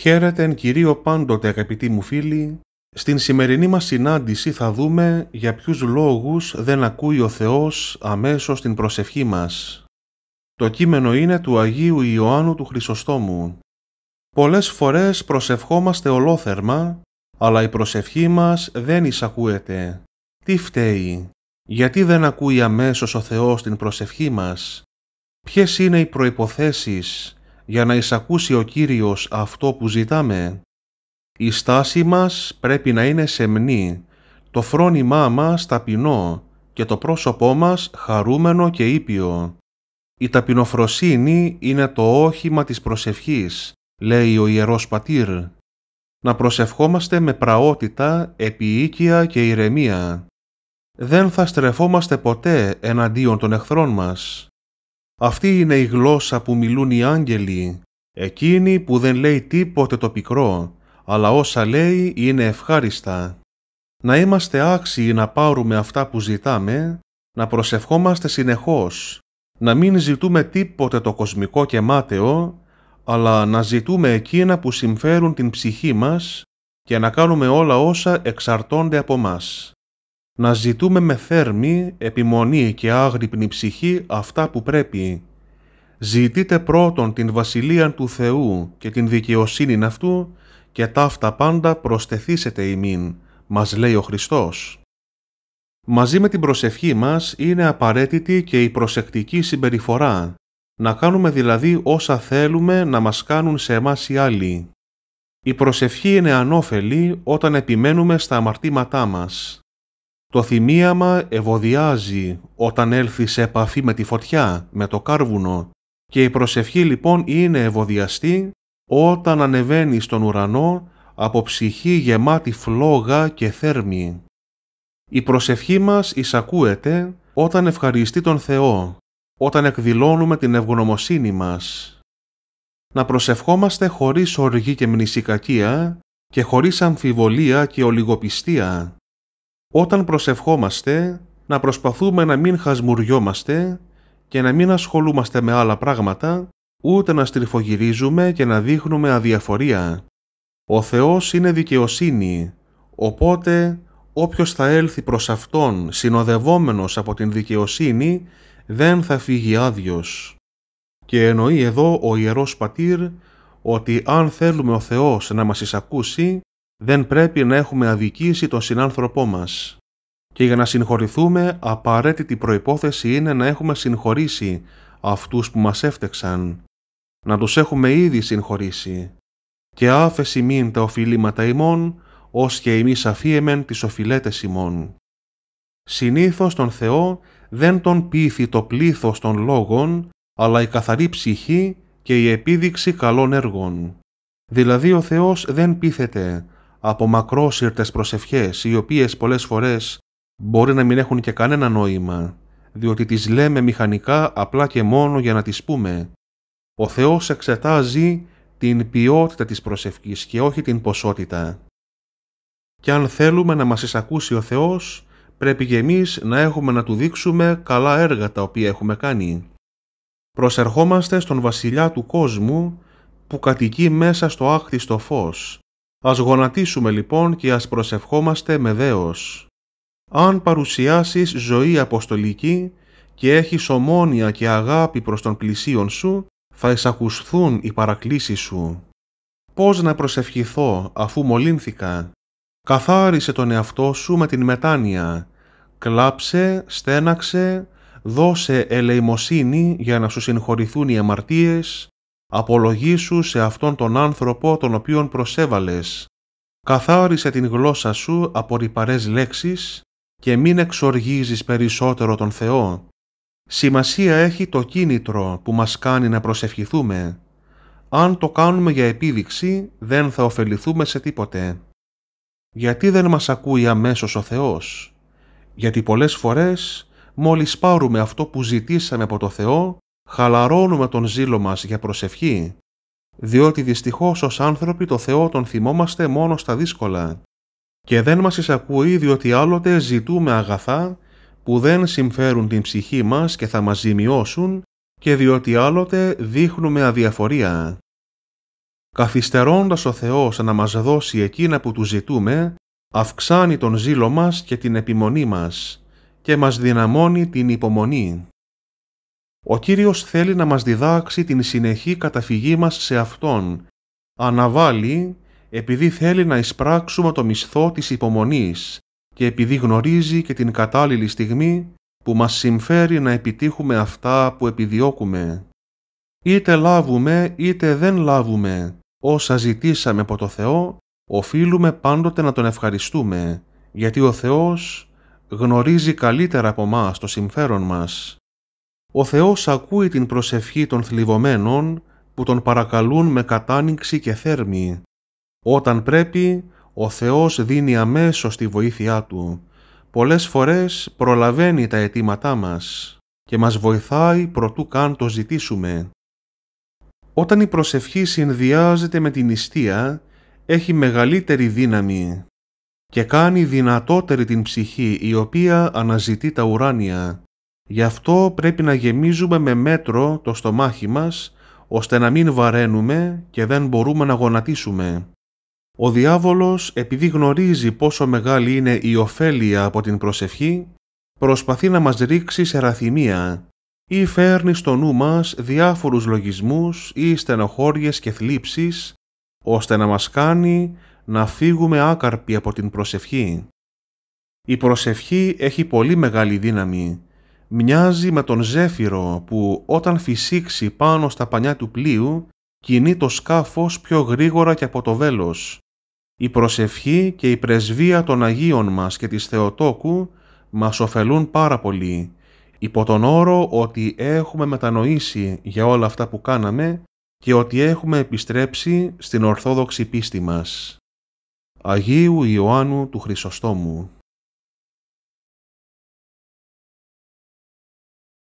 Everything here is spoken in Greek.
Χαίρετε εν κυρίω πάντοτε αγαπητοί μου φίλοι. Στην σημερινή μας συνάντηση θα δούμε για ποιους λόγους δεν ακούει ο Θεός αμέσως την προσευχή μας. Το κείμενο είναι του Αγίου Ιωάννου του Χρυσοστόμου. Πολλές φορές προσευχόμαστε ολόθερμα, αλλά η προσευχή μας δεν εισακούεται. Τι φταίει, γιατί δεν ακούει αμέσως ο Θεός την προσευχή μας, ποιες είναι οι προϋποθέσεις για να εισακούσει ο Κύριος αυτό που ζητάμε. Η στάση μας πρέπει να είναι σεμνή, το φρόνημά μας ταπεινό και το πρόσωπό μας χαρούμενο και ήπιο. Η ταπεινοφροσύνη είναι το όχημα της προσευχής, λέει ο Ιερός Πατήρ. Να προσευχόμαστε με πραότητα, επιοίκεια και ηρεμία. Δεν θα στρεφόμαστε ποτέ εναντίον των εχθρών μας. Αυτή είναι η γλώσσα που μιλούν οι άγγελοι, εκείνη που δεν λέει τίποτε το πικρό, αλλά όσα λέει είναι ευχάριστα. Να είμαστε άξιοι να πάρουμε αυτά που ζητάμε, να προσευχόμαστε συνεχώς, να μην ζητούμε τίποτε το κοσμικό και μάταιο, αλλά να ζητούμε εκείνα που συμφέρουν την ψυχή μας και να κάνουμε όλα όσα εξαρτώνται από μας να ζητούμε με θέρμη, επιμονή και άγρυπνη ψυχή αυτά που πρέπει. Ζητείτε πρώτον την βασιλεία του Θεού και την δικαιοσύνη αυτού και ταύτα πάντα προστεθήσετε ημίν, μας λέει ο Χριστός. Μαζί με την προσευχή μας είναι απαραίτητη και η προσεκτική συμπεριφορά, να κάνουμε δηλαδή όσα θέλουμε να μας κάνουν σε εμάς οι άλλοι. Η προσευχή είναι ανώφελη όταν επιμένουμε στα αμαρτήματά μας. Το θυμίαμα ευωδιάζει όταν έλθει σε επαφή με τη φωτιά, με το κάρβουνο και η προσευχή λοιπόν είναι ευωδιαστή όταν ανεβαίνει στον ουρανό από ψυχή γεμάτη φλόγα και θέρμη. Η προσευχή μας εισακούεται όταν ευχαριστεί τον Θεό, όταν εκδηλώνουμε την ευγνωμοσύνη μας. Να προσευχόμαστε χωρίς οργή και μνησικακία και χωρίς αμφιβολία και ολιγοπιστία όταν προσευχόμαστε, να προσπαθούμε να μην χασμουριόμαστε και να μην ασχολούμαστε με άλλα πράγματα, ούτε να στριφογυρίζουμε και να δείχνουμε αδιαφορία. Ο Θεός είναι δικαιοσύνη, οπότε όποιος θα έλθει προς Αυτόν συνοδευόμενος από την δικαιοσύνη δεν θα φύγει άδειος. Και εννοεί εδώ ο Ιερός Πατήρ ότι αν θέλουμε ο Θεός να μας εισακούσει, δεν πρέπει να έχουμε αδικήσει τον συνάνθρωπό μας. Και για να συγχωρηθούμε, απαραίτητη προϋπόθεση είναι να έχουμε συγχωρήσει αυτούς που μας έφτεξαν, να τους έχουμε ήδη συγχωρήσει. Και άφεση μην τα οφειλήματα ημών, ως και εμείς αφίεμεν τις οφειλέτες ημών. Συνήθως τον Θεό δεν τον πείθει το πλήθος των λόγων, αλλά η καθαρή ψυχή και η επίδειξη καλών έργων. Δηλαδή ο Θεός δεν πείθεται, από μακρόσυρτες προσευχές, οι οποίες πολλές φορές μπορεί να μην έχουν και κανένα νόημα, διότι τις λέμε μηχανικά απλά και μόνο για να τις πούμε. Ο Θεός εξετάζει την ποιότητα της προσευχής και όχι την ποσότητα. Και αν θέλουμε να μας εισακούσει ο Θεός, πρέπει και εμείς να έχουμε να Του δείξουμε καλά έργα τα οποία έχουμε κάνει. Προσερχόμαστε στον βασιλιά του κόσμου που κατοικεί μέσα στο άκτιστο φως Ας γονατίσουμε λοιπόν και ας προσευχόμαστε με δέος. Αν παρουσιάσεις ζωή αποστολική και έχεις ομόνια και αγάπη προς τον πλησίον σου, θα εισακουσθούν οι παρακλήσεις σου. Πώς να προσευχηθώ αφού μολύνθηκα. Καθάρισε τον εαυτό σου με την μετάνοια. Κλάψε, στέναξε, δώσε ελεημοσύνη για να σου συγχωρηθούν οι αμαρτίες Απολογήσου σε αυτόν τον άνθρωπο τον οποίον προσέβαλες. Καθάρισε την γλώσσα σου από ρηπαρές λέξεις και μην εξοργίζεις περισσότερο τον Θεό. Σημασία έχει το κίνητρο που μας κάνει να προσευχηθούμε. Αν το κάνουμε για επίδειξη, δεν θα ωφεληθούμε σε τίποτε. Γιατί δεν μας ακούει αμέσως ο Θεός. Γιατί πολλές φορές, μόλις πάρουμε αυτό που ζητήσαμε από το Θεό, χαλαρώνουμε τον ζήλο μας για προσευχή, διότι δυστυχώς ως άνθρωποι το Θεό τον θυμόμαστε μόνο στα δύσκολα και δεν μας εισακούει διότι άλλοτε ζητούμε αγαθά που δεν συμφέρουν την ψυχή μας και θα μας ζημιώσουν και διότι άλλοτε δείχνουμε αδιαφορία. Καθυστερώντας ο Θεός να μας δώσει εκείνα που του ζητούμε, αυξάνει τον ζήλο μας και την επιμονή μας και μας δυναμώνει την υπομονή. Ο Κύριος θέλει να μας διδάξει την συνεχή καταφυγή μας σε Αυτόν. Αναβάλει επειδή θέλει να εισπράξουμε το μισθό της υπομονής και επειδή γνωρίζει και την κατάλληλη στιγμή που μας συμφέρει να επιτύχουμε αυτά που επιδιώκουμε. Είτε λάβουμε είτε δεν λάβουμε όσα ζητήσαμε από το Θεό, οφείλουμε πάντοτε να Τον ευχαριστούμε, γιατί ο Θεός γνωρίζει καλύτερα από μας το συμφέρον μας ο Θεός ακούει την προσευχή των θλιβωμένων που τον παρακαλούν με κατάνοιξη και θέρμη. Όταν πρέπει, ο Θεός δίνει αμέσως τη βοήθειά Του. Πολλές φορές προλαβαίνει τα αιτήματά μας και μας βοηθάει προτού καν το ζητήσουμε. Όταν η προσευχή συνδυάζεται με την νηστεία, έχει μεγαλύτερη δύναμη και κάνει δυνατότερη την ψυχή η οποία αναζητεί τα ουράνια. Γι' αυτό πρέπει να γεμίζουμε με μέτρο το στομάχι μας, ώστε να μην βαραίνουμε και δεν μπορούμε να γονατίσουμε. Ο διάβολος, επειδή γνωρίζει πόσο μεγάλη είναι η ωφέλεια από την προσευχή, προσπαθεί να μας ρίξει σε ραθυμία ή φέρνει στο νου μας διάφορους λογισμούς ή στενοχώριες και θλίψεις, ώστε να μας κάνει να φύγουμε άκαρποι από την προσευχή. Η προσευχή έχει πολύ μεγάλη δύναμη μοιάζει με τον ζέφυρο που όταν φυσήξει πάνω στα πανιά του πλοίου κινεί το σκάφος πιο γρήγορα και από το βέλος. Η προσευχή και η πρεσβεία των Αγίων μας και της Θεοτόκου μας ωφελούν πάρα πολύ, υπό τον όρο ότι έχουμε μετανοήσει για όλα αυτά που κάναμε και ότι έχουμε επιστρέψει στην Ορθόδοξη πίστη μας. Αγίου Ιωάννου του Χρυσοστόμου